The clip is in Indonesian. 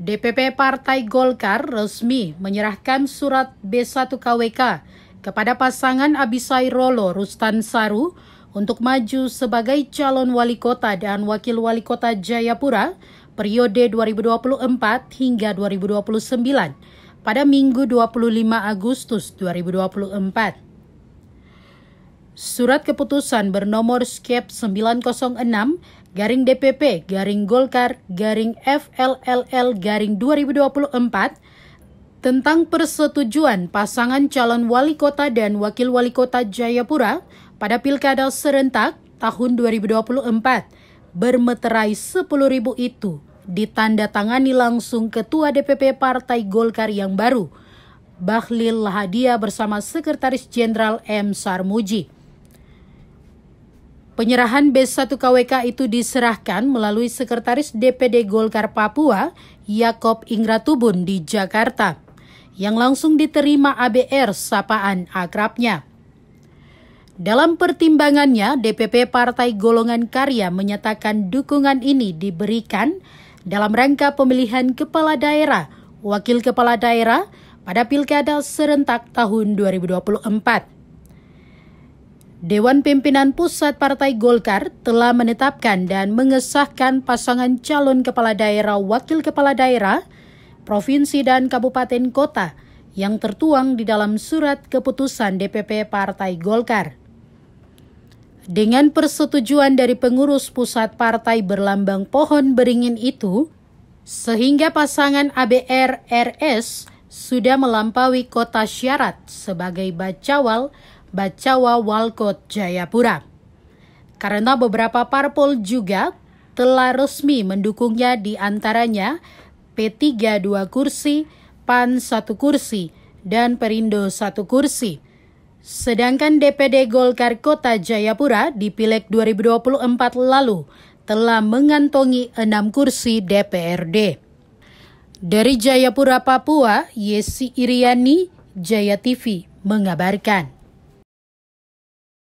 DPP Partai Golkar resmi menyerahkan surat B1 KWK kepada pasangan Abisai Rolo Rustan Saru untuk maju sebagai calon wali kota dan wakil wali kota Jayapura periode 2024 hingga 2029 pada Minggu 25 Agustus 2024. Surat keputusan bernomor skep 906 garing DPP garing Golkar garing FLLL garing 2024 tentang persetujuan pasangan calon wali kota dan wakil wali kota Jayapura pada pilkada serentak tahun 2024 bermeterai 10.000 itu ditandatangani langsung Ketua DPP Partai Golkar yang baru, Bahlil Lahadia bersama Sekretaris Jenderal M. Sarmuji. Penyerahan B1 KWK itu diserahkan melalui Sekretaris DPD Golkar Papua, Yakob Ingratubun di Jakarta, yang langsung diterima ABR sapaan akrabnya. Dalam pertimbangannya, DPP Partai Golongan Karya menyatakan dukungan ini diberikan dalam rangka pemilihan kepala daerah, wakil kepala daerah pada Pilkada serentak tahun 2024. Dewan Pimpinan Pusat Partai Golkar telah menetapkan dan mengesahkan pasangan calon kepala daerah, wakil kepala daerah, provinsi dan kabupaten kota yang tertuang di dalam surat keputusan DPP Partai Golkar. Dengan persetujuan dari pengurus pusat partai berlambang pohon beringin itu, sehingga pasangan ABR RS sudah melampaui kota syarat sebagai bacawal Bacawa Walkot Jayapura. Karena beberapa parpol juga telah resmi mendukungnya di antaranya P3 dua kursi, PAN 1 kursi, dan Perindo 1 kursi. Sedangkan DPD Golkar Kota Jayapura di Pileg 2024 lalu telah mengantongi 6 kursi DPRD. Dari Jayapura, Papua, Yesi Iriani, Jaya TV mengabarkan.